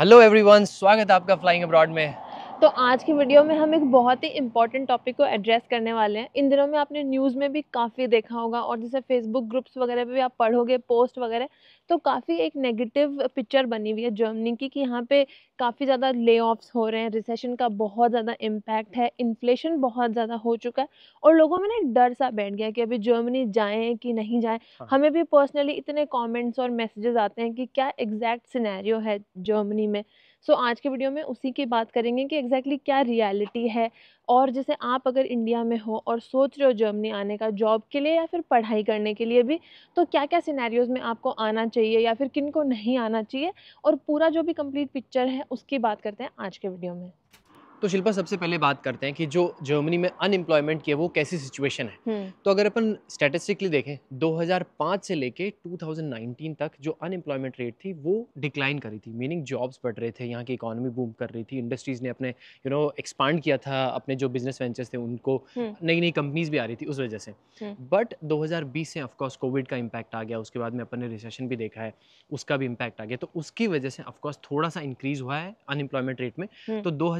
Hello everyone स्वागत है आपका फ्लाइंग अब्रॉड में तो आज की वीडियो में हम एक बहुत ही इंपॉर्टेंट टॉपिक को एड्रेस करने वाले हैं इन दिनों में आपने न्यूज़ में भी काफ़ी देखा होगा और जैसे फेसबुक ग्रुप्स वगैरह पे भी आप पढ़ोगे पोस्ट वगैरह तो काफ़ी एक नेगेटिव पिक्चर बनी हुई है जर्मनी की कि यहाँ पे काफ़ी ज़्यादा ले हो रहे हैं रिसेशन का बहुत ज़्यादा इम्पैक्ट है इन्फ्लेशन बहुत ज़्यादा हो चुका है और लोगों में ना एक डर सा बैठ गया कि अभी जर्मनी जाएँ कि नहीं जाएँ हाँ। हमें भी पर्सनली इतने कॉमेंट्स और मैसेजेस आते हैं कि क्या एग्जैक्ट सिनेरियो है जर्मनी में सो so, आज के वीडियो में उसी की बात करेंगे कि एग्जैक्टली exactly क्या रियलिटी है और जैसे आप अगर इंडिया में हो और सोच रहे हो जर्मनी आने का जॉब के लिए या फिर पढ़ाई करने के लिए भी तो क्या क्या सिनेरियोज़ में आपको आना चाहिए या फिर किन को नहीं आना चाहिए और पूरा जो भी कंप्लीट पिक्चर है उसकी बात करते हैं आज के वीडियो में तो शिल्पा सबसे पहले बात करते हैं कि जो जर्मनी में अनएम्प्लॉयमेंट की है वो कैसी सिचुएशन है हम्म। तो अगर अपन स्टैटिस्टिकली देखें 2005 से लेके 2019 तक जो अनएम्प्लॉयमेंट रेट थी वो डिक्लाइन करी थी मीनिंग जॉब्स बढ़ रहे थे यहाँ की इकोनॉमी बूम कर रही थी इंडस्ट्रीज ने अपने यू नो एक्सपांड किया था अपने जो बिजनेस वेंचर्स थे उनको नई नई कंपनीज भी आ रही थी उस वजह से बट हम्म। दो से ऑफकोर्स कोविड का इम्पैक्ट आ गया उसके बाद में अपन ने रिसेशन भी देखा है उसका भी इम्पैक्ट आ गया तो उसकी वजह से ऑफकोर्स थोड़ा सा इंक्रीज हुआ है अनएम्प्लॉयमेंट रेट में हम्म। तो दो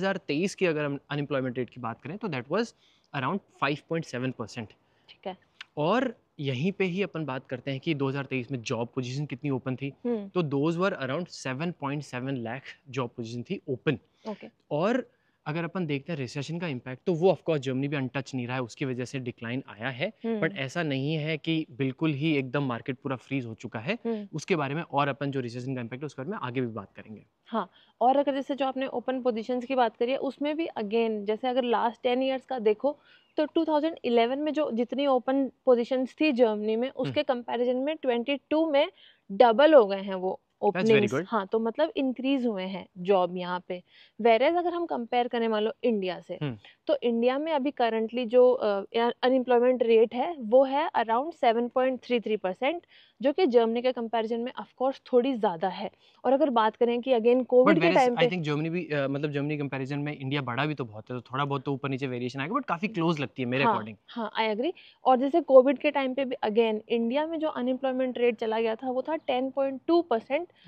नाइन्टीज़ की अगर हम अनएम्प्लॉयमेंट रेट की बात करें तो दैट वॉज अराउंड 5.7 परसेंट ठीक है और यहीं पे ही अपन बात करते हैं कि 2023 में जॉब पोजीशन कितनी ओपन थी hmm. तो those were around 7.7 lakh job position थी ओपन okay. और अगर अपन देखते हैं रिसेशन का इम्पैक्ट तो वो ऑफकोर्स जर्मनी भी अनटच नहीं रहा है उसकी वजह से डिक्लाइन आया है बट हम्म। hmm. ऐसा नहीं है कि बिल्कुल ही एकदम मार्केट पूरा फ्रीज हो चुका है hmm. उसके बारे में और अपन जो रिसेशन का इम्पैक्ट है उसके बारे में आगे भी बात करेंगे हाँ और अगर जैसे जो आपने ओपन पोजीशंस की बात करी है उसमें भी अगेन जैसे अगर लास्ट टेन इयर्स का देखो तो 2011 में जो जितनी ओपन पोजीशंस थी जर्मनी में हम्म। उसके कंपैरिजन में 22 में डबल हो गए हैं वो ओपनिंग हाँ तो मतलब इंक्रीज हुए हैं जॉब यहाँ पे वेरेज अगर हम कंपेयर करें मान लो इंडिया से हुँ. तो इंडिया में अभी करंटली जो अनएम्प्लॉयमेंट uh, रेट है वो है around seven point three three percent जो कि जर्मनी के कंपैरिजन में ऑफ कोर्स थोड़ी ज्यादा है और अगर बात करें कि अगेन कोविड के टाइम पे आई थिंक जर्मनी भी uh, मतलब जर्मनी कंपैरिजन में इंडिया बड़ा भी तो बहुत है तो थोड़ा बहुत तो ऊपर नीचे वेरिएशन आएगा बट काफी क्लोज लगती है मेरे अकॉर्डिंग हाँ आई एग्री हाँ, और जैसे कोविड के टाइम पे भी अगेन इंडिया में जो अनएम्प्लॉयमेंट रेट चला गया था वो था 10.2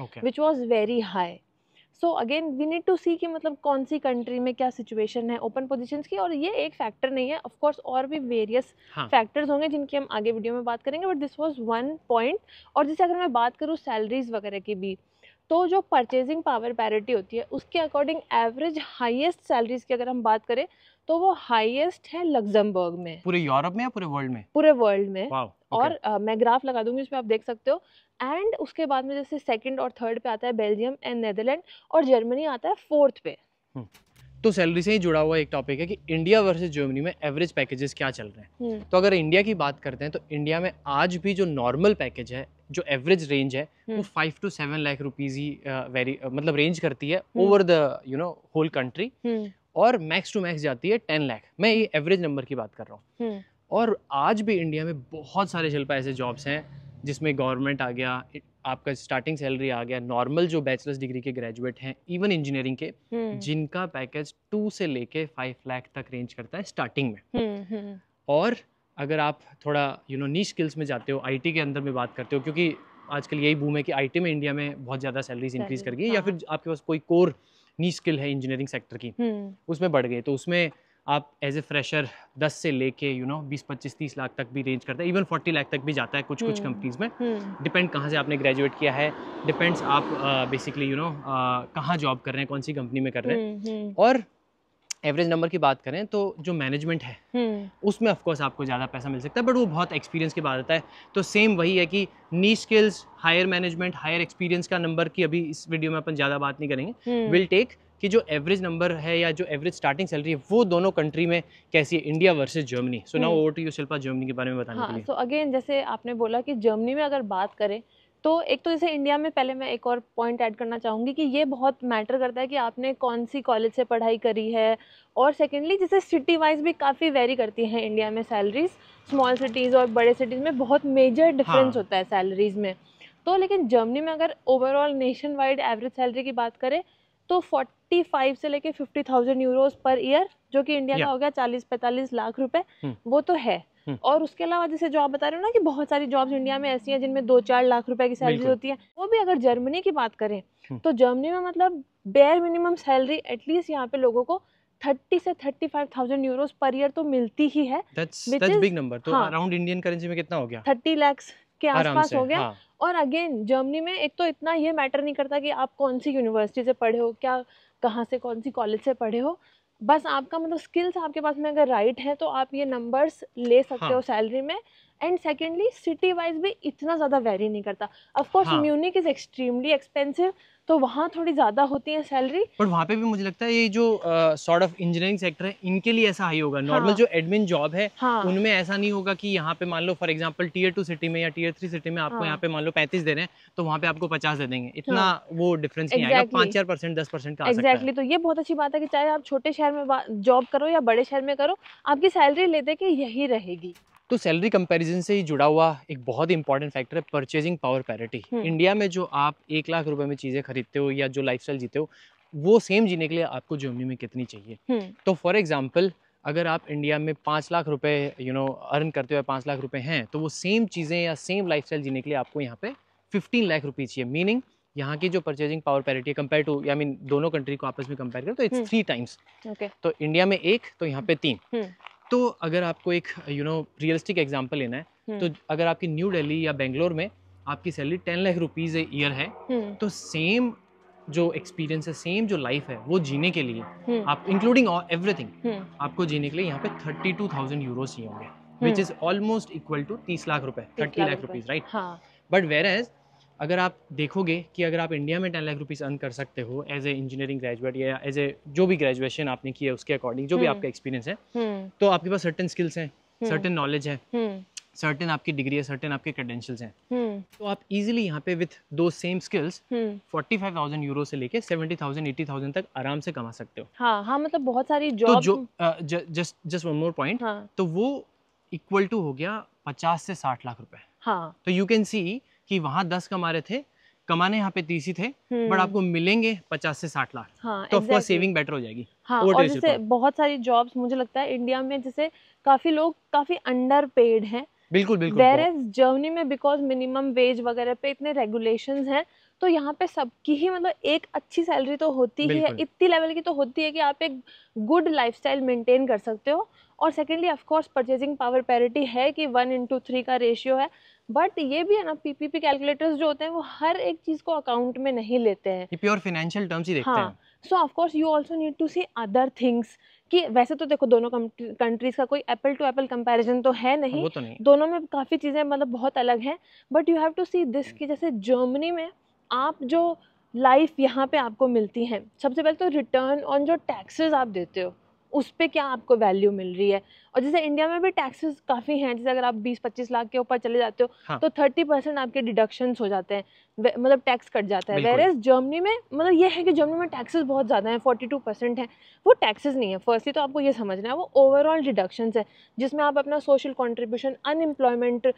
okay. Which was very high so again we need to see कि मतलब कौन सी कंट्री में क्या सिचुएशन है ओपन पोजिशन की और ये एक फैक्टर नहीं है ऑफकोर्स और भी वेरियस फैक्टर्स हाँ। होंगे जिनकी हम आगे वीडियो में बात करेंगे but this was one point और जैसे अगर मैं बात करूँ सैलरीज वगैरह की भी तो जो परचेजिंग पावर पैरिटी होती है उसके अकॉर्डिंग एवरेज हाइएस्ट सैलरीज की अगर हम बात करें तो वो हाईएस्ट है लग्जमबर्ग में पूरे यूरोप में या पूरे वर्ल्ड में पूरे वर्ल्ड में wow, okay. और uh, मैं ग्राफ लगा दूंगी उसमें आप देख सकते हो एंड उसके बाद में जैसे सेकंड और थर्ड पे आता है बेल्जियम एंड नेदरलैंड और जर्मनी आता है फोर्थ पे hmm. तो सैलरी से ही जुड़ा हुआ एक टॉपिक है कि इंडिया वर्सेस जर्मनी में एवरेज पैकेजेस क्या चल रहे हैं hmm. तो अगर इंडिया की बात करते हैं तो इंडिया में आज भी जो नॉर्मल पैकेज है जो एवरेज रेंज है hmm. वो five to seven lakh rupees ही वेरी मतलब रेंज करती है over the you know whole country और मैक्स टू मैक्स जाती है टेन लाख मैं ये एवरेज नंबर की बात कर रहा हूँ हम्म। और आज भी इंडिया में बहुत सारे शिल्पा ऐसे जॉब्स हैं जिसमें गवर्नमेंट आ गया आपका स्टार्टिंग सैलरी आ गया नॉर्मल जो बैचलर्स डिग्री के ग्रेजुएट हैं इवन इंजीनियरिंग के हम्म। जिनका पैकेज टू से लेके फाइव लाख तक रेंज करता है स्टार्टिंग में हम्म, और अगर आप थोड़ा यू नो नी स्किल्स में जाते हो आईटी के अंदर में बात करते हो क्योंकि आजकल यही बूम है कि आईटी में इंडिया में बहुत ज़्यादा सैलरीज इंक्रीज कर गई या हाँ। फिर आपके पास कोई कोर नी स्किल है इंजीनियरिंग सेक्टर की हम्म। उसमें बढ़ गए तो उसमें आप एज ए फ्रेशर 10 से लेके यू नो 20 25 30 लाख तक भी रेंज करता है इवन 40 लाख तक भी जाता है कुछ कुछ कंपनीज में डिपेंड हम्म। कहाँ से आपने ग्रेजुएट किया है डिपेंड्स आप बेसिकली यू नो कहाँ जॉब कर रहे हैं कौन सी कंपनी में कर रहे हैं हम्म, और एवरेज नंबर की बात करें तो जो मैनेजमेंट है हम्म। उसमें उसमें ऑफकोर्स आपको ज़्यादा पैसा मिल सकता है बट वो बहुत एक्सपीरियंस की बात आता है तो सेम वही है कि niche skills higher management higher experience का नंबर की अभी इस वीडियो में अपन ज़्यादा बात नहीं करेंगे विल हम्म। टेक कि जो एवरेज नंबर है या जो एवरेज स्टार्टिंग सैलरी है वो दोनों कंट्री में कैसी है India versus Germany so now over to you Shilpa Germany के बारे में बताना हाँ, के लिए सो so अगेन जैसे आपने बोला कि जर्मनी में अगर बात करें तो एक तो जैसे इंडिया में पहले मैं एक और पॉइंट ऐड करना चाहूँगी कि ये बहुत मैटर करता है कि आपने कौन सी कॉलेज से पढ़ाई करी है और सेकेंडली जैसे सिटी वाइज भी काफ़ी वेरी करती हैं इंडिया में सैलरीज स्मॉल सिटीज़ और बड़े सिटीज़ में बहुत मेजर डिफरेंस हाँ. होता है सैलरीज़ में तो लेकिन जर्मनी में अगर overall nation wide average salary की बात करें तो फोर्टी फाइव से लेके थाउजेंड यूरोज पर ईयर जो कि इंडिया का हो गया चालीस पैंतालीस लाख रुपए हम्म। वो तो है हम्म। और उसके अलावा जैसे जॉब बता रहे हो ना कि बहुत सारी जॉब्स इंडिया में ऐसी हैं जिनमें दो चार लाख रुपए की सैलरी होती है वो भी अगर जर्मनी की बात करें हम्म। तो जर्मनी में मतलब बेयर मिनिमम सैलरी एटलीस्ट यहाँ पे लोगों को थर्टी से thirty five thousand euro per year तो मिलती ही है अराउंड इंडियन करेंसी में कितना हो गया थर्टी लैक्स के आसपास हो गया हाँ. और अगेन जर्मनी में एक तो इतना ये मैटर नहीं करता कि आप कौन सी यूनिवर्सिटी से पढ़े हो क्या कहाँ से कौन सी कॉलेज से पढ़े हो बस आपका मतलब स्किल्स आपके पास में अगर राइट है तो आप ये नंबर्स ले सकते हाँ. हो सैलरी में एंड सेकेंडली सिटी वाइज भी इतना ज़्यादा वेरी नहीं करता of course Munich is extremely expensive तो वहाँ थोड़ी ज़्यादा होती है सैलरी बट वहाँ पे भी मुझे लगता है ये जो सॉर्ट ऑफ इंजीनियरिंग सेक्टर है इनके लिए ऐसा हाई होगा नॉर्मल हाँ, जो एडमिन जॉब है हाँ, उनमें ऐसा नहीं होगा कि यहाँ पे मान लो for example tier two city में या टीयर थ्री सिटी में आपको हाँ, यहाँ पे मान लो पैंतीस दे रहे हैं तो वहाँ पे आपको पचास दे देंगे इतना हाँ, वो डिफरेंस नहीं आएगा पाँच चार परसेंट दस परसेंट का एग्जैक्टली तो ये बहुत अच्छी बात है कि चाहे आप छोटे शहर में जॉब करो या बड़े शहर में करो आपकी सैलरी लेते कि यही रहेगी तो सैलरी कंपैरिजन से ही जुड़ा हुआ एक बहुत इंपॉर्टेंट फैक्टर है परचेजिंग पावर पैरिटी इंडिया में जो आप एक लाख रुपए में चीज़ें खरीदते हो या जो लाइफ जीते हो वो सेम जीने के लिए आपको जर्मनी में कितनी चाहिए हम्म। तो फॉर एग्जाम्पल अगर आप इंडिया में पाँच लाख रुपए यू नो अर्न करते हुए पाँच लाख रुपए हैं तो वो सेम चीज़ें या सेम लाइफ जीने के लिए आपको यहाँ पे फिफ्टीन लाख रुपये चाहिए मीनिंग यहाँ की जो परचेजिंग पावर पैरिटी है कम्पेयर टू आई मीन दोनों कंट्री को आपस में कंपेयर करें तो इट्स थ्री टाइम्स तो इंडिया में एक तो यहाँ पे तीन हम्म। तो अगर आपको एक यू नो रियलिस्टिक एग्जाम्पल लेना है हम्म। तो अगर आपकी न्यू दिल्ली या बेंगलोर में आपकी salary ten lakh rupees year है हम्म। तो सेम जो एक्सपीरियंस है सेम जो लाइफ है वो जीने के लिए हम्म। आप इंक्लूडिंग एवरीथिंग आपको जीने के लिए यहाँ पे थर्टी टू थाउजेंड यूरो होंगे which is almost equal to तीस लाख रुपए thirty lakh rupees right but whereas अगर आप देखोगे कि अगर आप इंडिया में टेन लाख रुपीज़ अर्न कर सकते हो एज ए इंजीनियरिंग ग्रेजुएट या एज ए जो भी ग्रेजुएशन आपने किया उसके अकॉर्डिंग जो भी हम्म। आपका एक्सपीरियंस है हम्म। तो आपके पास सर्टन स्किल्स हैं सर्टन हम्म। नॉलेज है सर्टेन आपकी डिग्री है सर्टेन आपके क्रेडेंशियल्स हैं तो आप इजीली यहाँ पे विथ दो सेम स्किल्स 45,000 यूरो से लेके 70,000 80,000 तक आराम से कमा सकते हो हाँ हाँ मतलब बहुत सारी जॉब तो जो just just one more point तो वो इक्वल टू हो गया 50 से 60 लाख रुपए हाँ तो यू कैन सी कि वहाँ दस कमा रहे थे कमाने यहाँ पे तीस ही थे बट हम्म। आपको मिलेंगे पचास से साठ लाख हाँ, तो exactly. सेविंग बेटर हो जाएगी हाँ, और जैसे बहुत सारी जॉब्स मुझे लगता है इंडिया में जैसे काफी लोग काफी अंडर पेड है बिल्कुल बिल्कुल वेर इज जर्मनी में बिकॉज मिनिमम वेज वगैरह पे इतने रेगुलेशन है तो यहाँ पे सबकी ही मतलब एक अच्छी सैलरी तो होती ही है इतनी लेवल की तो होती है कि आप एक गुड लाइफस्टाइल मेंटेन कर सकते हो और secondly of course purchasing power parity है कि वन इंटू थ्री का रेशियो है बट ये भी है ना पीपीपी कैलकुलेटर्स जो होते हैं वो हर एक चीज को अकाउंट में नहीं लेते हैं प्योर फाइनेंशियल टर्म्स ही देखते हाँ. हैं so of course you also need to see other things कि वैसे तो देखो दोनों कंट्रीज का कोई एप्पल टू एप्पल कंपैरिजन तो है हाँ, नहीं, वो तो नहीं दोनों में काफ़ी चीज़ें मतलब बहुत अलग हैं but you have to see this कि जैसे जर्मनी में आप जो लाइफ यहाँ पे आपको मिलती है सबसे पहले तो रिटर्न ऑन जो टैक्सेस आप देते हो उस पर क्या आपको वैल्यू मिल रही है और जैसे इंडिया में भी टैक्सेस काफ़ी हैं जैसे अगर आप 20-25 लाख के ऊपर चले जाते हो हाँ. तो 30 परसेंट आपके डिडक्शंस हो जाते हैं मतलब टैक्स कट जाता है वेर जर्मनी में मतलब ये है कि जर्मनी में टैक्सेस बहुत ज़्यादा हैं 42 परसेंट हैं वो टैक्सेस नहीं है फर्स्टली तो आपको ये समझना है वो ओवरऑल डिडक्शंस है जिसमें आप अपना सोशल कॉन्ट्रीब्यूशन अनएम्प्लॉयमेंट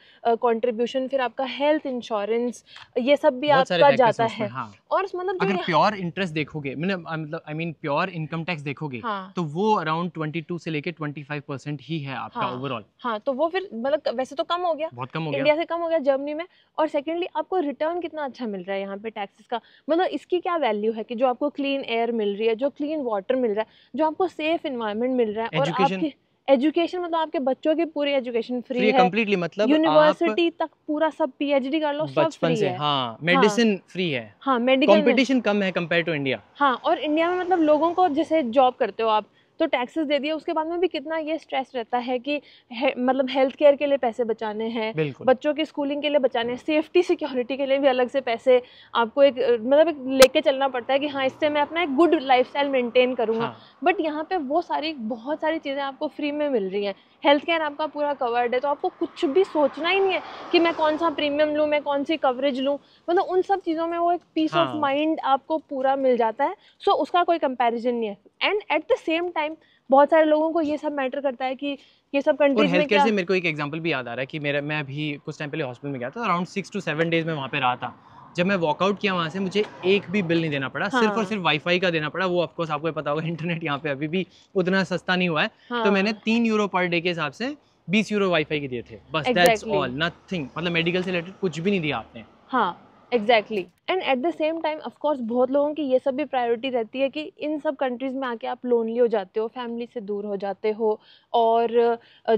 कॉन्ट्रीब्यूशन फिर आपका हेल्थ इंश्योरेंस ये सब भी आपका जाता है हाँ। और मतलब प्योर इंटरेस्ट देखोगे मतलब I mean pure income tax देखोगे हाँ। तो वो अराउंड 22 से लेके 25 परसेंट ही है आपका ओवरऑल हाँ, हाँ तो वो फिर मतलब वैसे तो कम हो गया बहुत कम हो गया इंडिया से कम हो गया जर्मनी में और सेकेंडली आपको रिटर्न कितना अच्छा मिल रहा है यहाँ पे टैक्सेस का मतलब इसकी क्या वैल्यू है कि जो आपको क्लीन एयर मिल रही है जो क्लीन वाटर मिल रहा है जो आपको सेफ इन्वायरमेंट मिल रहा है और आपकी एजुकेशन मतलब आपके बच्चों की पूरी एजुकेशन फ्री, है कंप्लीटली मतलब यूनिवर्सिटी तक पूरा सब पीएचडी कर लो सब फ्री से, है हाँ मेडिसिन हाँ, फ्री है हाँ मेडिकल कंपटीशन कम है कंपेयर टू इंडिया हाँ और इंडिया में मतलब लोगों को जैसे जॉब करते हो आप तो टैक्सेस दे दिए उसके बाद में भी कितना ये स्ट्रेस रहता है कि है, मतलब हेल्थ केयर के लिए पैसे बचाने हैं बच्चों की स्कूलिंग के लिए बचाने हैं सेफ्टी सिक्योरिटी के लिए भी अलग से पैसे आपको एक मतलब एक लेके चलना पड़ता है कि हाँ इससे मैं अपना एक गुड लाइफ स्टाइल मेनटेन करूँगा बट हाँ। यहाँ पे वो सारी बहुत सारी चीज़ें आपको फ्री में मिल रही हैं हेल्थ केयर आपका पूरा कवर्ड है तो आपको कुछ भी सोचना ही नहीं है कि मैं कौन सा प्रीमियम लूँ मैं कौन सी कवरेज लूँ मतलब उन सब चीज़ों में वो एक पीस ऑफ माइंड आपको पूरा मिल जाता है सो उसका कोई कंपेरिजन नहीं है and at the same time बहुत सारे लोगों को ये सब मैटर करता है कि ये सब कंट्री में क्या से मेरे को एक एग्जांपल भी याद आ रहा है कि मेरा मैं अभी कुछ टाइम पहले हॉस्पिटल में गया था around six to seven days में वहाँ पे रहा था जब मैं वॉकआउट किया वहाँ से मुझे एक भी बिल नहीं देना पड़ा हाँ। सिर्फ और सिर्फ वाईफाई का देना पड़ा वो ऑफकोर्स आपको पता होगा इंटरनेट यहाँ पे अभी भी उतना सस्ता नहीं हुआ है तो हाँ। तो मैंने तीन यूरो पर डे के हिसाब से बीस यूरो वाईफाई के दिए थे बस दैट्स ऑल नथिंग मतलब मेडिकल से रिलेटेड कुछ भी नहीं दिया आपने हाँ exactly exactly. And at the same time of course बहुत लोगों की ये सब भी प्रायोरिटी रहती है कि इन सब कंट्रीज़ में आके आप लोनली हो जाते हो फैमिली से दूर हो जाते हो और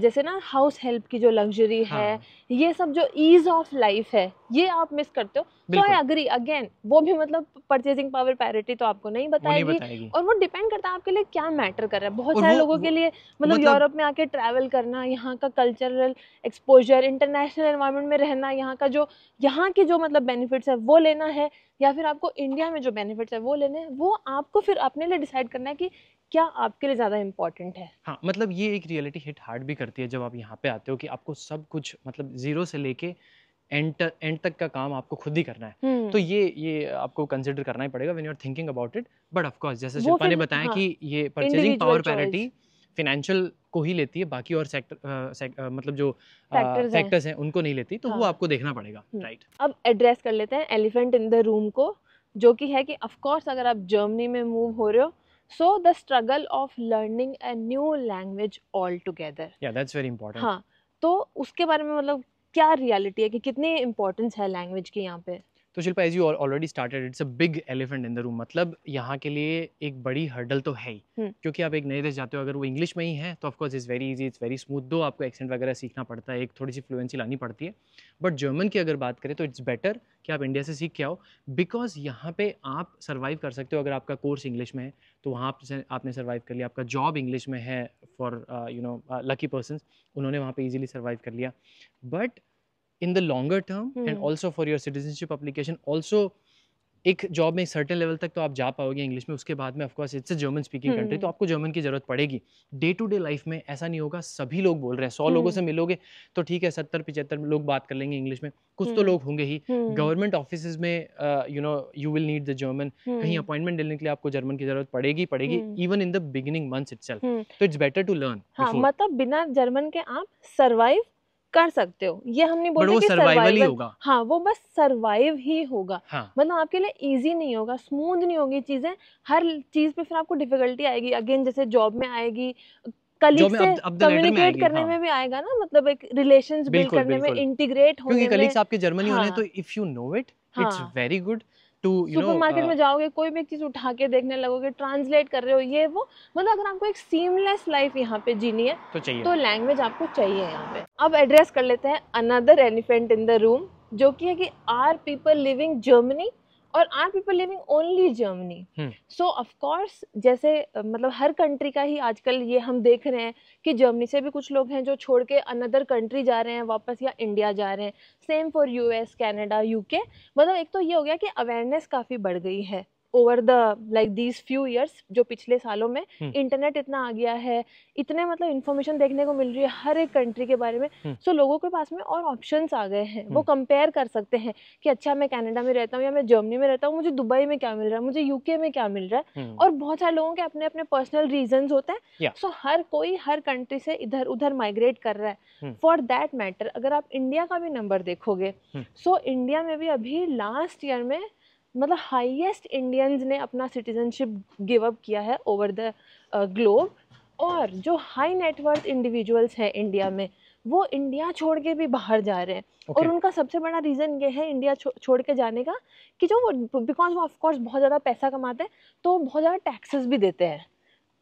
जैसे ना हाउस हेल्प की जो लग्जरी हाँ. है ये सब जो ईज़ ऑफ लाइफ है ये आप मिस करते हो सो आई अग्री अगेन वो भी मतलब परचेजिंग पावर प्रायोरिटी तो आपको नहीं बताएगी, नहीं बताएगी। और वो डिपेंड करता है आपके लिए क्या मैटर कर रहा है बहुत सारे लोगों के लिए मतलब यूरोप मतलब में आके ट्रैवल करना यहाँ का कल्चरल एक्सपोजर इंटरनेशनल इन्वायरमेंट में रहना यहाँ का जो यहाँ के जो मतलब बेनिफिट्स है वो लेना है या फिर आपको इंडिया में जो बेनिफिट्स है वो लेने हैं वो आपको फिर अपने लिए डिसाइड करना है कि क्या आपके लिए ज़्यादा इंपॉर्टेंट है हाँ मतलब ये एक रियलिटी हिट हार्ड भी करती है जब आप यहाँ पे आते हो कि आपको सब कुछ मतलब ज़ीरो से लेके एंड एंड तक का काम आपको खुद ही करना है hmm. तो ये ये आपको कंसिडर करना ही पड़ेगा when you are thinking about it but of course जैसे शिल्पा ने बताया हाँ, कि ये परचेजिंग पावर पैरिटी फिनेंशियल को ही लेती है बाकी और सेक्टर सेक, मतलब जो सेक्टर्स हैं है, उनको नहीं लेती तो हाँ। वो आपको देखना पड़ेगा राइट हम्म। अब एड्रेस कर लेते हैं एलिफेंट इन द रूम को जो कि है कि ऑफ कोर्स अगर आप जर्मनी में मूव हो रहे हो so the struggle of learning a new language altogether yeah that's very important हाँ तो उसके बारे में मतलब क्या रियलिटी है कि कितनी इम्पोर्टेंस है लैंग्वेज की यहाँ पे तो Shilpa as you already started it's a big elephant in the room मतलब यहाँ के लिए एक बड़ी हर्डल तो है ही हम्म। क्योंकि आप एक नए देश जाते हो अगर वो इंग्लिश में ही है तो of course is very easy it's very smooth दो आपको एक्सेंट वगैरह सीखना पड़ता है एक थोड़ी सी फ्लुएंसी लानी पड़ती है बट जर्मन की अगर बात करें तो इट्स बेटर कि आप इंडिया से सीख के आओ बिकॉज यहाँ पे आप सर्वाइव कर सकते हो अगर आपका कोर्स इंग्लिश में है तो वहाँ आपने सर्वाइव कर लिया आपका जॉब इंग्लिश में है for you know lucky person उन्होंने वहाँ पे इजीली सर्वाइव कर लिया but in the longer term and also for your citizenship citizenship also एक जॉब में एक सर्टन लेवल तक तो आप जा पाओगे इंग्लिश में उसके बाद में of course it's a German speaking country तो आपको जर्मन की जरूरत पड़ेगी डे टू डे लाइफ में ऐसा नहीं होगा सभी लोग बोल रहे हैं सौ hmm. लोगों से मिलोगे तो ठीक है सत्तर पिचहत्तर लोग बात कर लेंगे इंग्लिश में कुछ तो hmm. लोग होंगे ही गवर्नमेंट hmm. ऑफिस में you know you will need the German कहीं अपॉइंटमेंट लेने के लिए आपको जर्मन की जरूरत पड़ेगी पड़ेगी even in the beginning months it तो इट्स बेटर टू लर्न मतलब बिना जर्मन के आप सर्वाइव कर सकते हो ये हम नहीं कि सर्वाइवल ही होगा हाँ वो बस सर्वाइव ही होगा हाँ. मतलब आपके लिए इजी नहीं होगा स्मूथ नहीं होगी चीजें हर चीज पे फिर आपको डिफिकल्टी आएगी अगेन जैसे जॉब में आएगी कलीग से कम्युनिकेट करने हाँ. में भी आएगा ना मतलब एक रिलेशन बिल्ड करने में इंटीग्रेट होने क्योंकि कलीग्स आपके जर्मनी होने हाँ। तो if you know it it's very good to you know market में जाओगे कोई भी चीज उठा के देखने लगोगे ट्रांसलेट कर रहे हो ये वो मतलब अगर आपको एक सीमलेस लाइफ यहाँ पे जीनी है तो चाहिए तो लैंग्वेज आपको चाहिए यहाँ पे अब एड्रेस कर लेते हैं another elephant in the room जो कि है कि आर पीपल लिविंग जर्मनी और are people living only Germany so of course जैसे मतलब हर कंट्री का ही आजकल ये हम देख रहे हैं कि जर्मनी से भी कुछ लोग हैं जो छोड़ के अनदर कंट्री जा रहे हैं वापस या इंडिया जा रहे हैं same for US Canada UK मतलब एक तो ये हो गया कि अवेयरनेस काफ़ी बढ़ गई है over the like these few years जो पिछले सालों में इंटरनेट हम्म। इतना आ गया है इतने मतलब इन्फॉर्मेशन देखने को मिल रही है हर एक कंट्री के बारे में सो हम्म। so, लोगों के पास में और ऑप्शन आ गए हैं वो कंपेयर हम्म। कर सकते हैं कि अच्छा मैं कैनेडा में रहता हूँ या मैं जर्मनी में रहता हूँ मुझे दुबई में क्या मिल रहा है मुझे यूके में क्या मिल रहा है और बहुत सारे लोगों के अपने अपने पर्सनल रीजन होते हैं सो so, हर कोई हर कंट्री से इधर उधर माइग्रेट कर रहा है फॉर दैट मैटर अगर आप इंडिया का भी नंबर देखोगे सो so, इंडिया में भी अभी लास्ट ईयर में मतलब हाईएस्ट इंडियंस ने अपना सिटीजनशिप गिव अप किया है ओवर द ग्लोब और जो हाई नेटवर्थ इंडिविजुअल्स हैं इंडिया में वो इंडिया छोड़ के भी बाहर जा रहे हैं okay. और उनका सबसे बड़ा रीज़न ये है इंडिया छो, छोड़ के जाने का कि जो वो बिकॉज वो ऑफकोर्स बहुत ज़्यादा पैसा कमाते हैं तो बहुत ज़्यादा टैक्सेस भी देते हैं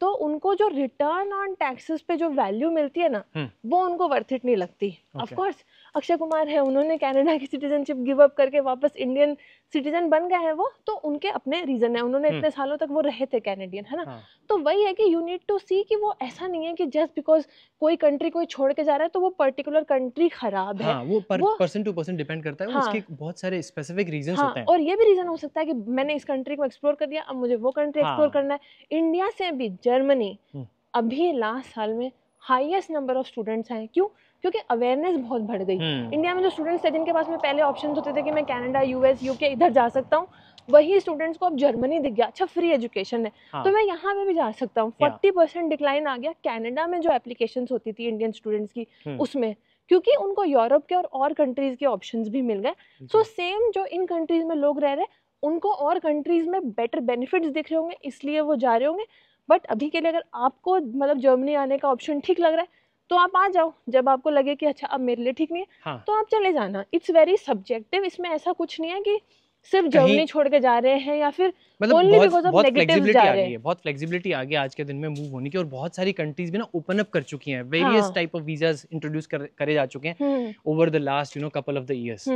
तो उनको जो रिटर्न ऑन टैक्सेस पे जो वैल्यू मिलती है ना हम्म। वो उनको वर्थ इट नहीं लगती ऑफकोर्स okay. अक्षय कुमार है उन्होंने कनाडा की सिटीजनशिप गिव अप करके वापस इंडियन सिटीजन बन गए हैं वो तो उनके अपने रीजन है उन्होंने हम्म। इतने सालों तक वो रहे थे कैनेडियन है ना हाँ. तो वही है कि यू नीड टू सी कि वो ऐसा नहीं है कि जस्ट बिकॉज कोई कंट्री कोई छोड़ के जा रहा है तो वो पर्टिकुलर कंट्री खराब है हाँ, वो पर्सन टू पर्सन डिपेंड करता है हाँ, उसके बहुत सारे स्पेसिफिक रीजन हाँ, होते हैं और ये भी रीजन हो सकता है कि मैंने इस कंट्री को एक्सप्लोर कर दिया अब मुझे वो कंट्री एक्सप्लोर हाँ। करना है इंडिया से भी जर्मनी हम्म। अभी लास्ट साल में हाईएस्ट नंबर ऑफ स्टूडेंट्स हैं क्यों क्योंकि अवेयरनेस बहुत बढ़ गई इंडिया हम्म। में जो स्टूडेंट्स थे जिनके पास में पहले ऑप्शन होते थे कि मैं कैनेडा यूएस यूके इधर जा सकता हूँ वही स्टूडेंट्स को अब जर्मनी दिख गया अच्छा फ्री एजुकेशन है हाँ. तो मैं यहाँ पे भी जा सकता हूँ फोर्टी परसेंट डिक्लाइन आ गया कैनेडा में जो एप्लीकेशन होती थी इंडियन स्टूडेंट्स की हम्म। उसमें क्योंकि उनको यूरोप के और और कंट्रीज के ऑप्शन भी मिल गए सो सेम जो इन कंट्रीज में लोग रह रहे उनको और कंट्रीज में बेटर बेनिफिट्स दिख रहे होंगे इसलिए वो जा रहे होंगे बट अभी के लिए अगर आपको मतलब जर्मनी आने का ऑप्शन ठीक लग रहा है तो आप आ जाओ जब आपको लगे कि अच्छा अब मेरे लिए ठीक नहीं है हाँ. तो आप चले जाना इट्स वेरी सब्जेक्टिव इसमें ऐसा कुछ नहीं है कि सिर्फ जर्मनी छोड़ के जा रहे हैं या फिर ओनली बिकॉज ऑफ नेगेटिव जा रहे हैं बहुत फ्लेक्सिबिलिटी आ गई आज के दिन में मूव होने की और बहुत सारी कंट्रीज भी ना ओपन अप कर चुकी हैं various type of visas introduce करे जा चुके हैं over the last you know couple of the years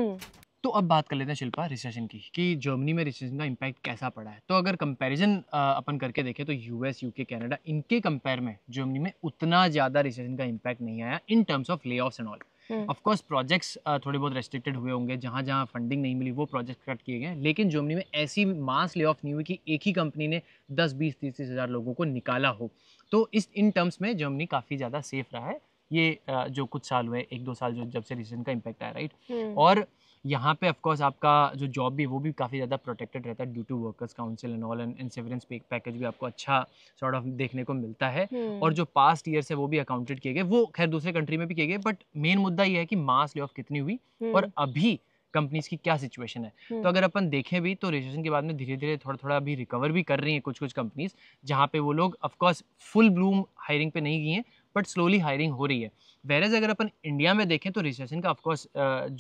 तो अब बात कर लेते हैं शिल्पा रिसेशन की कि जर्मनी में रिसेशन का इम्पैक्ट कैसा पड़ा है तो अगर कंपैरिजन अपन करके देखें तो यूएस यूके कनाडा इनके कंपेयर में जर्मनी में उतना ज़्यादा रिसेशन का इम्पैक्ट नहीं आया इन टर्म्स ऑफ ले एंड ऑल ऑफकोर्स प्रोजेक्ट्स थोड़े बहुत रेस्ट्रिक्टेड हुए होंगे जहाँ जहाँ फंडिंग नहीं मिली वो प्रोजेक्ट कट किए गए लेकिन जर्मनी में ऐसी मास ले ऑफ नहीं हुई कि एक ही कंपनी ने दस बीस तीस तीस हज़ार लोगों को निकाला हो तो इस इन टर्म्स में जर्मनी काफ़ी ज़्यादा सेफ रहा है ये जो कुछ साल हुए एक दो साल जो जब से रिसेंट का इम्पैक्ट आया राइट हम्म। और यहाँ पे ऑफकोर्स आपका जो जॉब भी वो भी काफ़ी ज़्यादा प्रोटेक्टेड रहता है due to workers council and all and insurance package भी आपको अच्छा सॉर्ट ऑफ देखने को मिलता है हम्म। और जो पास्ट ईयर है वो भी अकाउंटेड किए गए वो खैर दूसरे कंट्री में भी किए गए बट मेन मुद्दा ये है कि मास ले ऑफ कितनी हुई हम्म। और अभी कंपनीज की क्या सिचुएशन है हम्म। तो अगर अपन देखें भी तो रिसेशन के बाद में धीरे धीरे थोड़ा थोड़ा अभी रिकवर भी कर रही हैं कुछ कुछ कंपनीज जहाँ पे वो लोग ऑफकोर्स फुल ब्लूम हायरिंग पे नहीं गई हैं बट स्लोली हायरिंग हो रही है वेरेज अगर अपन इंडिया में देखें तो रिसेशन का ऑफकोर्स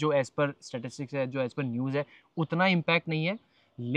जो एज़ पर स्टेटिस्टिक्स है जो एज़ पर न्यूज़ है उतना इम्पैक्ट नहीं है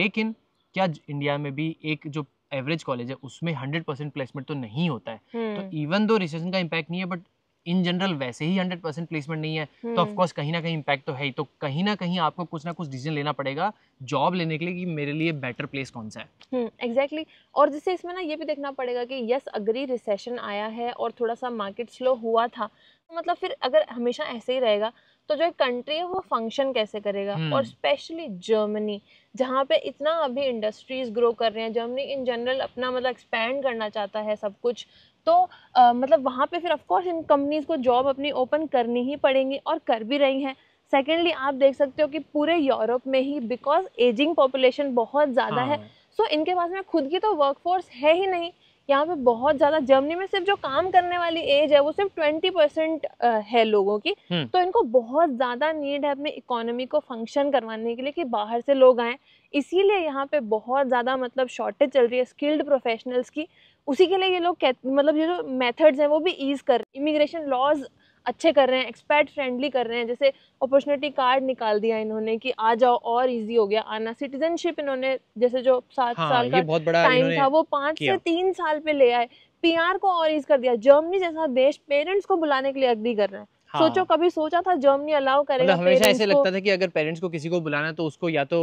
लेकिन क्या इंडिया में भी एक जो एवरेज कॉलेज है उसमें हंड्रेड परसेंट प्लेसमेंट तो नहीं होता है तो इवन दो रिसेशन का इम्पैक्ट नहीं है बट इन जनरल वैसे ही हंड्रेड परसेंट प्लेसमेंट नहीं है तो ऑफकोर्स हम्म। कहीं ना कहीं इम्पैक्ट तो है ही तो कहीं ना कहीं आपको कुछ ना कुछ डिसीजन लेना पड़ेगा जॉब लेने के लिए कि मेरे लिए बेटर प्लेस कौन सा है एग्जैक्टली हम्म, hmm, exactly. और जैसे इसमें ना ये भी देखना पड़ेगा कि यस अग्री रिसेशन आया है और थोड़ा सा मार्केट स्लो हुआ था तो मतलब फिर अगर हमेशा ऐसे ही रहेगा तो जो एक कंट्री है वो फंक्शन कैसे करेगा hmm. और स्पेशली जर्मनी जहाँ पे इतना अभी इंडस्ट्रीज ग्रो कर रहे हैं जर्मनी इन जनरल अपना मतलब एक्सपैंड करना चाहता है सब कुछ तो आ, मतलब वहाँ पे फिर ऑफकोर्स इन कंपनीज़ को जॉब अपनी ओपन करनी ही पड़ेंगी और कर भी रही हैं सेकेंडली आप देख सकते हो कि पूरे यूरोप में ही बिकॉज एजिंग पॉपुलेशन बहुत ज़्यादा हाँ। है सो so, इनके पास में खुद की तो वर्कफोर्स है ही नहीं यहाँ पे बहुत ज़्यादा जर्मनी में सिर्फ जो काम करने वाली एज है वो सिर्फ ट्वेंटी परसेंट है लोगों की हम्म। तो इनको बहुत ज़्यादा नीड है अपनी इकोनॉमी को फंक्शन करवाने के लिए कि बाहर से लोग आएँ इसीलिए यहाँ पे बहुत ज़्यादा मतलब शॉर्टेज चल रही है स्किल्ड प्रोफेशनल्स की उसी के लिए ये लोग मतलब ये जो मेथड्स हैं वो भी ईज़ कर इमिग्रेशन लॉज अच्छे कर रहे हैं एक्सपैट फ्रेंडली कर रहे हैं जैसे अपॉर्चुनिटी कार्ड निकाल दिया इन्होंने कि आ जाओ और इजी हो गया आना सिटीजनशिप इन्होंने जैसे जो सात हाँ, साल का टाइम था वो पाँच से तीन साल पे ले आए पीआर को और ईज कर दिया जर्मनी जैसा देश पेरेंट्स को बुलाने के लिए अग्री कर रहे हैं सोचो हाँ। कभी सोचा था जर्मनी अलाउ करेगा मतलब हमेशा ऐसे लगता था कि अगर पेरेंट्स को किसी को बुलाना तो उसको या तो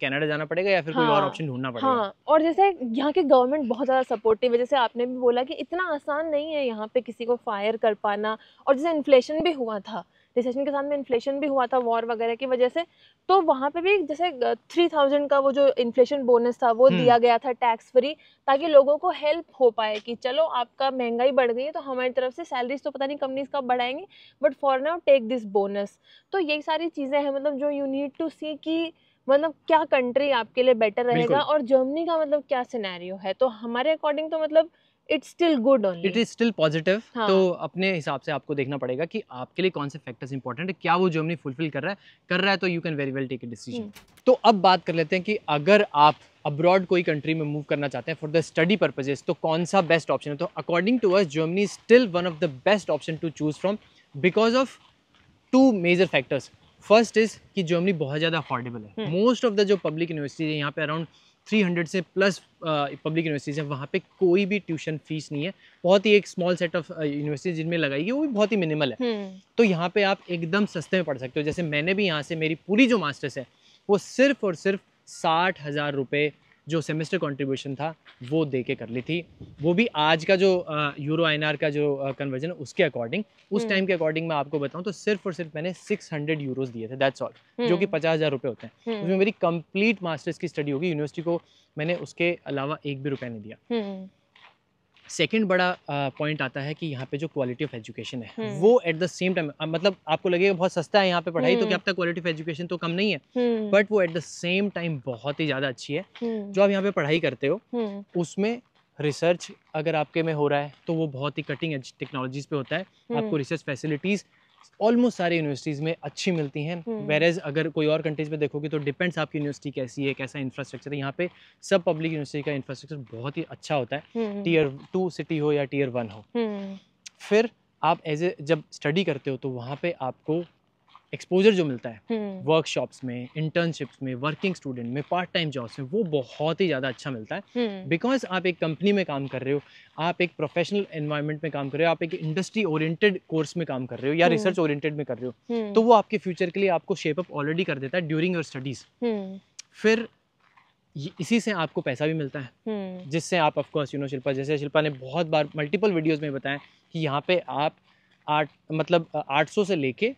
कनाडा जाना पड़ेगा या फिर हाँ, कोई और हाँ। ऑप्शन ढूंढना पड़ेगा हाँ, और जैसे यहाँ की गवर्नमेंट बहुत ज़्यादा सपोर्टिव है जैसे आपने भी बोला कि इतना आसान नहीं है यहाँ पे किसी को फायर कर पाना और जैसे इन्फ्लेशन भी हुआ था रिसेशन के साथ में इन्फ्लेशन भी हुआ था वॉर वगैरह की वजह से तो वहाँ पे भी जैसे थ्री थाउजेंड का वो जो इन्फ्लेशन बोनस था वो हम्म। दिया गया था टैक्स फ्री ताकि लोगों को हेल्प हो पाए कि चलो आपका महंगाई बढ़ गई है तो हमारी तरफ से सैलरीज तो पता नहीं कंपनीज कब बढ़ाएंगे but for now take this bonus तो यही सारी चीज़ें हैं मतलब जो यू नीड टू सी की मतलब क्या कंट्री आपके लिए बेटर रहेगा और जर्मनी का मतलब क्या सिनेरियो है तो हमारे अकॉर्डिंग तो मतलब it's still good only it is still positive हाँ। तो अपने हिसाब से आपको देखना पड़ेगा कि आपके लिए कौन से फैक्टर्स इंपॉर्टेंट है क्या वो जर्मनी फुलफिल कर रहा है कर रहा है तो you can very well take a decision तो अब बात कर लेते हैं कि अगर आप अब्रॉड कोई कंट्री में मूव करना चाहते हैं फॉर द स्टडी पर्पजेज तो कौन सा बेस्ट ऑप्शन है तो according to us Germany is still one of the best option to choose from because of two major factors first is कि जर्मनी बहुत ज़्यादा अफोर्डेबल है मोस्ट ऑफ द जो पब्लिक यूनिवर्सिटीज है यहाँ पे अराउंड 300 से प्लस पब्लिक यूनिवर्सिटीज़ हैं वहाँ पे कोई भी ट्यूशन फीस नहीं है बहुत ही एक स्मॉल सेट ऑफ यूनिवर्सिटीज जिनमें लगाएगी वो भी बहुत ही मिनिमल है हम्म। तो यहाँ पे आप एकदम सस्ते में पढ़ सकते हो जैसे मैंने भी यहाँ से मेरी पूरी जो मास्टर्स है वो सिर्फ और सिर्फ साठ हज़ार रुपये जो सेमेस्टर कंट्रीब्यूशन था वो दे के कर ली थी वो भी आज का जो यूरो आई का जो कन्वर्जन उसके अकॉर्डिंग उस टाइम हम्म। के अकॉर्डिंग मैं आपको बताऊँ तो सिर्फ और सिर्फ मैंने सिक्स हंड्रेड यूरोज दिए थे दैट्स ऑल जो कि हम्म। पचास हज़ार रुपये होते हैं हम्म। उसमें मेरी कंप्लीट मास्टर्स की स्टडी होगी यूनिवर्सिटी को मैंने उसके अलावा एक भी रुपया नहीं दिया सेकेंड बड़ा पॉइंट आता है कि यहाँ पे जो क्वालिटी ऑफ एजुकेशन है हम्म। वो एट द सेम टाइम मतलब आपको लगेगा बहुत सस्ता है यहाँ पे पढ़ाई तो हम्म। क्या आपका क्वालिटी ऑफ एजुकेशन तो कम नहीं है बट हम्म। वो एट द सेम टाइम बहुत ही ज़्यादा अच्छी है जो आप यहाँ पे पढ़ाई करते हो उसमें रिसर्च अगर आपके में हो रहा है तो वो बहुत ही कटिंग एज टेक्नोलॉजीज पे होता है आपको रिसर्च फैसिलिटीज़ ऑलमोस्ट सारी यूनिवर्सिटीज़ में अच्छी मिलती हैं एज हम्म। अगर कोई और कंट्रीज़ में देखोगे तो डिपेंड्स आपकी यूनिवर्सिटी कैसी है कैसा इंफ्रास्ट्रक्चर है यहाँ पे सब पब्लिक यूनिवर्सिटी का इंफ्रास्ट्रक्चर बहुत ही अच्छा होता है टीयर टू सिटी हो या टीयर वन हो हम्म। फिर आप एज ए जब स्टडी करते हो तो वहाँ पे आपको एक्सपोजर जो मिलता है वर्कशॉप्स हम्म। में इंटर्नशिप्स में वर्किंग स्टूडेंट में पार्ट टाइम जॉब्स में वो बहुत ही ज़्यादा अच्छा मिलता है बिकॉज हम्म। आप एक कंपनी में काम कर रहे हो आप एक प्रोफेशनल एनवायरनमेंट में काम कर रहे हो आप एक इंडस्ट्री ओरिएंटेड कोर्स में काम कर रहे हो या रिसर्च हम्म। ओरिएंटेड में कर रहे हो तो वो आपके फ्यूचर के लिए आपको शेप अप ऑलरेडी कर देता है ड्यूरिंग योर स्टडीज फिर इसी से आपको पैसा भी मिलता है जिससे आप ऑफकोर्स यू नो शिल्पा जैसे शिल्पा ने बहुत बार मल्टीपल वीडियोज़ में बताया कि यहाँ पे आप आठ मतलब 800 से लेके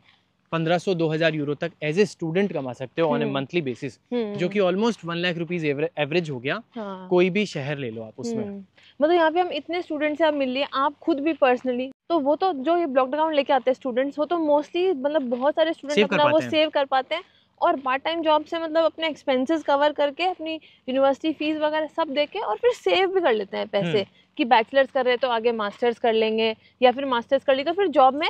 1500 2000 यूरो तक एज ए स्टूडेंट कमा सकते हो ऑन ए मंथली बेसिस जो कि almost one lakh rupees average हो गया हाँ। कोई भी शहर ले लो आप उसमें हम्म। मतलब यहाँ पे हम इतने स्टूडेंट से आप मिल लिए आप खुद भी पर्सनली तो वो तो जो ये ब्लॉक अकाउंट लेके आते हैं स्टूडेंट्स वो तो मोस्टली मतलब बहुत सारे स्टूडेंट अपना वो सेव कर पाते हैं और पार्ट टाइम जॉब से मतलब अपने एक्सपेंसेस कवर करके अपनी यूनिवर्सिटी फीस वगैरह सब देके और फिर सेव भी कर लेते हैं पैसे हम्म। कि बैचलर्स कर रहे हैं तो आगे मास्टर्स कर लेंगे या फिर मास्टर्स कर ली तो फिर जॉब में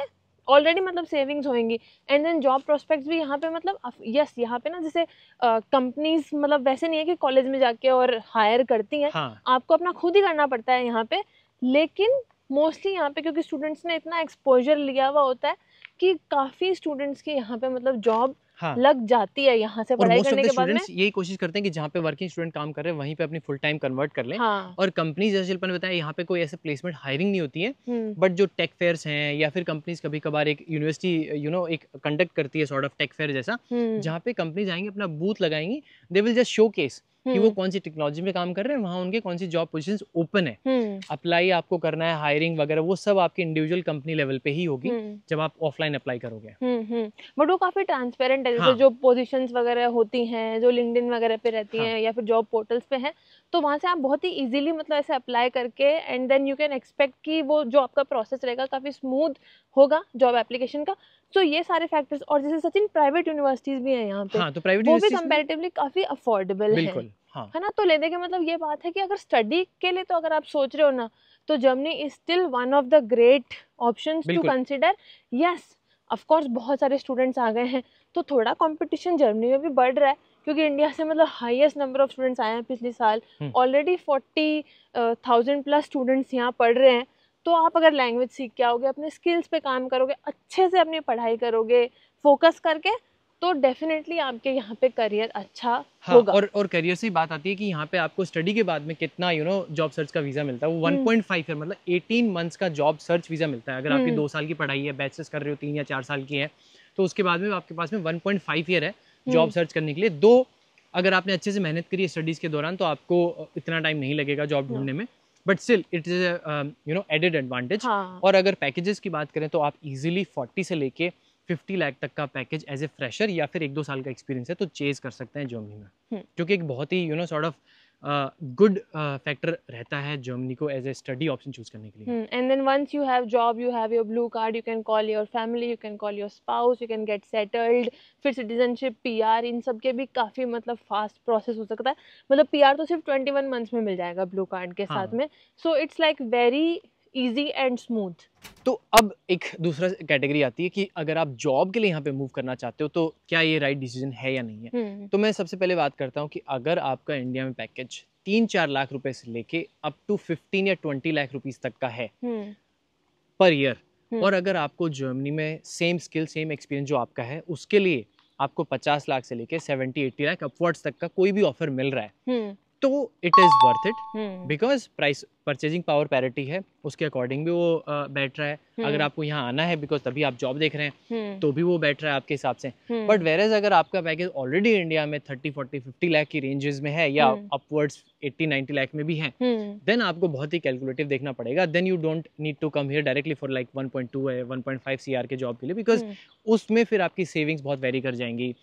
ऑलरेडी मतलब सेविंग्स होएंगी एंड देन जॉब प्रोस्पेक्ट्स भी यहाँ पे मतलब यस यहाँ पे ना जैसे कंपनीज uh, मतलब वैसे नहीं है कि कॉलेज में जाके और हायर करती हैं हाँ. आपको अपना खुद ही करना पड़ता है यहाँ पे लेकिन मोस्टली यहाँ पे क्योंकि स्टूडेंट्स ने इतना एक्सपोजर लिया हुआ होता है कि काफ़ी स्टूडेंट्स की यहाँ पे मतलब जॉब हाँ। लग जाती है यहाँ से पढ़ाई करने के बाद में यही कोशिश करते हैं कि जहाँ पे वर्किंग स्टूडेंट काम कर रहे हैं वहीं पे अपनी फुल टाइम कन्वर्ट कर लें हाँ। और कंपनीज जैसे शिल्पा ने बताया यहाँ पे कोई ऐसे प्लेसमेंट हायरिंग नहीं होती है बट हम्म। जो टेक फेयर्स हैं या फिर कंपनीज कभी कभार एक यूनिवर्सिटी यू नो एक कंडक्ट करती है सॉर्ट ऑफ टेक फेयर जैसा हम्म। जहाँ पे कंपनीज आएंगी अपना बूथ लगाएंगी they will just showcase कि वो हम्म। कौन सी टेक्नोलॉजी में काम कर रहे हैं वहाँ उनके कौन सी जॉब पोजिशन ओपन है अप्लाई आपको करना है हायरिंग वगैरह वो सब आपके इंडिविजुअल कंपनी लेवल पे ही होगी हम्म। जब आप ऑफलाइन अप्लाई करोगे बट हम्म, वो काफी ट्रांसपेरेंट है जैसे हाँ। जो पोजिशन वगैरह होती हैं जो लिंकड वगैरह पे रहती हाँ। हैं या फिर जॉब पोर्टल्स पे हैं तो वहाँ से आप बहुत ही इजीली मतलब ऐसे अप्लाई करके and then you can expect कि वो जो आपका प्रोसेस रहेगा काफ़ी स्मूथ होगा जॉब एप्लीकेशन का तो ये सारे फैक्टर्स और जैसे सचिन प्राइवेट यूनिवर्सिटीज भी है यहाँ पे हाँ, तो प्राइवेट वो भी कम्पेरेटिवली काफी अफोर्डेबल है हाँ. है ना तो लेने के मतलब ये बात है कि अगर स्टडी के लिए तो अगर आप सोच रहे हो ना तो Germany is still one of the great option to consider yes of course बहुत सारे स्टूडेंट्स आ गए हैं तो थोड़ा कॉम्पिटिशन जर्मनी में भी बढ़ रहा है क्योंकि इंडिया से मतलब हाईएस्ट नंबर ऑफ स्टूडेंट्स आए हैं पिछले साल already forty thousand plus students यहाँ पढ़ रहे हैं तो आप अगर लैंग्वेज सीख के आओगे अपने स्किल्स पे काम करोगे अच्छे से अपनी पढ़ाई करोगे फोकस करके तो डेफिनेटली आपके यहाँ पे करियर अच्छा हाँ, होगा और और करियर से बात आती है कि यहाँ पे आपको स्टडी के बाद में कितना यू नो जॉब सर्च का वीजा मिलता है वो 1.5 हम्म। है मतलब 18 मंथ्स का जॉब सर्च वीजा मिलता है अगर आपकी हम्म। दो साल की पढ़ाई है बैचलर्स कर रहे हो तीन या चार साल की है तो उसके बाद में आपके पास में वन ईयर है जॉब सर्च हम्म। करने के लिए दो अगर आपने अच्छे से मेहनत करी है स्टडीज़ के दौरान तो आपको इतना टाइम नहीं लगेगा जॉब हाँ। ढूंढने में but still it is you know added advantage और अगर पैकेजेस की बात करें तो आप इजिली फोर्टी से लेके फिफ्टी लाख तक का पैकेज एज ए फ्रेशर या फिर एक दो साल का एक्सपीरियंस है तो चेज कर सकते हैं जो में हम्म। क्योंकि एक बहुत ही you know sort of good factor रहता है जर्मनी को as a study option choose करने के लिए and then once you have job you have your blue card you can call your family you can call your spouse you can get settled फिर citizenship PR इन सब के भी काफ़ी मतलब फास्ट प्रोसेस हो सकता है मतलब पीआर तो सिर्फ ट्वेंटी वन मंथ्स में मिल जाएगा ब्लू कार्ड के हाँ. साथ में so it's like very easy and smooth तो अब एक दूसरा कैटेगरी आती है कि अगर आप जॉब के लिए यहाँ पे मूव करना चाहते हो तो क्या ये राइट डिसीजन है या नहीं है हम्म। तो मैं सबसे पहले बात करता हूँ कि अगर आपका इंडिया में पैकेज तीन चार लाख रुपए से लेके अप टू फिफ्टीन या ट्वेंटी लाख रुपीज तक का है पर हम्म। ईयर हम्म। और अगर आपको जर्मनी में सेम स्किल सेम एक्सपीरियंस जो आपका है उसके लिए आपको पचास लाख से लेके सेवेंटी एट्टी लाख अपवर्ड्स तक का कोई भी ऑफर मिल रहा है तो it is worth it because price purchasing power parity है उसके अकॉर्डिंग भी वो बैठ रहा है हम्म। अगर आपको यहाँ आना है बिकॉज तभी आप जॉब देख रहे हैं हम्म। तो भी वो बैठ रहा है आपके हिसाब से बट वेर एज अगर आपका पैकेज ऑलरेडी इंडिया में थर्टी फोर्टी फिफ्टी लाख की रेंजेज में है या अपवर्ड्स एट्टी नाइनटी लाख में भी है देन हम्म। आपको बहुत ही कैलकुलेटिव देखना पड़ेगा then you don't need to come here directly for like one point two है one point five C R के जॉब के लिए बिकॉज उसमें फिर आपकी सेविंग्स बहुत वेरी कर जाएंगी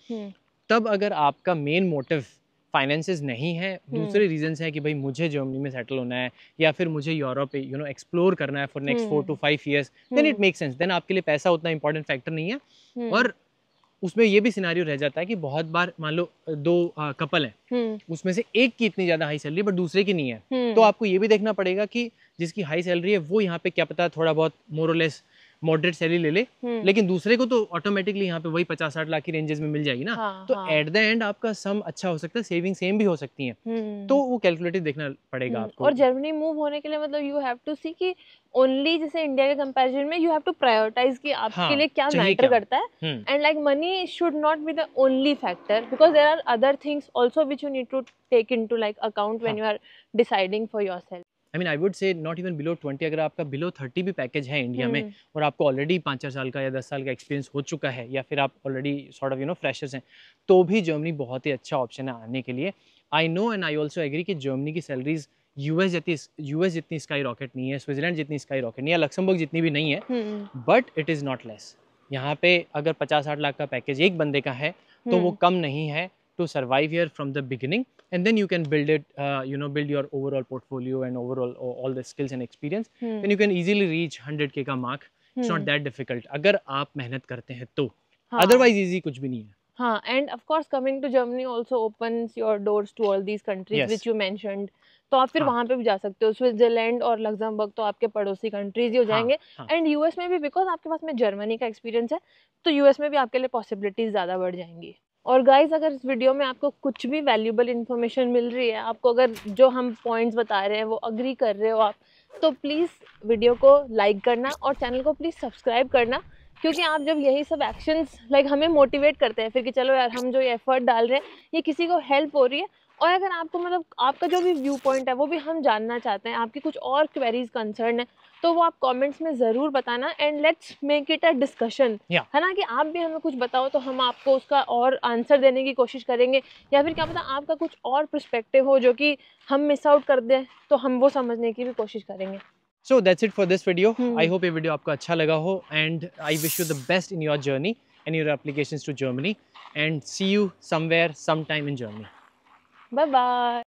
तब अगर आपका मेन मोटिव फाइनेंसेस नहीं है दूसरे रीजंस हम्म। हैं कि भाई मुझे जर्मनी में सेटल होना है या फिर मुझे यूरोप यू नो एक्सप्लोर करना है for next four to five years then it make sense then आपके लिए पैसा उतना इंपॉर्टेंट फैक्टर नहीं है हम्म। और उसमें ये भी सिनारियो रह जाता है कि बहुत बार मान लो दो आ, कपल है उसमें से एक की इतनी ज्यादा हाई सैलरी बट दूसरे की नहीं है हम्म। तो आपको ये भी देखना पड़ेगा कि जिसकी हाई सैलरी है वो यहाँ पे क्या पता थोड़ा बहुत मोरलेस मॉडरेट सैलरी ले ले हम्म। लेकिन दूसरे को तो ऑटोमेटिकली यहाँ पे वही पचास साठ लाख की रेंजेस में मिल जाएगी ना हाँ, तो एट द एंड आपका सम अच्छा हो सकता है सेविंग सेम भी हो सकती है हम्म। तो वो कैलकुलेटिव देखना पड़ेगा हम्म, आपको और जर्मनी मूव होने के लिए मतलब यू हैव टू सी कि ओनली जैसे इंडिया के कंपैरिजन में यू हैव टू प्रायोरिटाइज कि आपके हाँ, लिए क्या मैटर करता है and like money should not be the only factor because there are other things also which you need to take in to like account when you are deciding for your self I mean I would say not even below twenty अगर आपका below thirty भी package है India में हम्म। और आपको already पाँच चार साल का या दस साल का एक्सपीरियंस हो चुका है या फिर आप already sort of you know freshers हैं तो भी जर्मनी बहुत ही अच्छा ऑप्शन है आने के लिए I know and I also agree कि जर्मनी की सैलरीज यूएस जितनी यूएस जितनी स्काई रॉकेट नहीं है स्विट्जरलैंड जितनी स्काई रॉकेट नहीं है लक्समबर्ग जितनी भी नहीं है but it is not less यहाँ पे अगर पचास साठ लाख का पैकेज एक बंदे का है तो वो हम्म। कम नहीं है to survive year from the beginning and then you can build it uh, you know build your overall portfolio and overall all the skills and experience hmm. and you can easily reach 100k ka mark it's not that difficult agar aap mehnat karte hain to तो otherwise easy कुछ भी नहीं है हाँ and of course coming to Germany also opens your doors to all these countries yes. which you mentioned तो आप फिर हाँ. वहाँ पे भी जा सकते हो स्विट्जरलैंड और लग्जमबर्ग तो आपके पड़ोसी कंट्रीज ही हो जाएंगे एंड यूएस में भी बिकॉज आपके पास में जर्मनी का एक्सपीरियंस है तो यूएस में भी आपके लिए पॉसिबिलिटीज ज़्यादा बढ़ जाएंगी और गाइज अगर इस वीडियो में आपको कुछ भी वैल्यूबल इन्फॉर्मेशन मिल रही है आपको अगर जो हम पॉइंट्स बता रहे हैं वो अग्री कर रहे हो आप तो प्लीज़ वीडियो को लाइक करना और चैनल को प्लीज़ सब्सक्राइब करना क्योंकि आप जब यही सब एक्शंस लाइक हमें मोटिवेट करते हैं फिर कि चलो यार हम जो ये एफर्ट डाल रहे हैं ये किसी को हेल्प हो रही है और अगर आपको मतलब आपका जो भी व्यू पॉइंट है वो भी हम जानना चाहते हैं आपकी कुछ और क्वेरीज कंसर्न है तो वो आप कमेंट्स में ज़रूर बताना and let's make it a discussion है ना कि आप भी हमें कुछ बताओ तो हम आपको उसका और आंसर देने की कोशिश करेंगे या फिर क्या पता आपका कुछ और परस्पेक्टिव हो जो कि हम मिस आउट कर दें तो हम वो समझने की भी कोशिश करेंगे so that's it for this video I hope ये वीडियो आपको अच्छा लगा हो and I wish you the best in your journey and your application to Germany and see you somewhere some time in Germany Bye-bye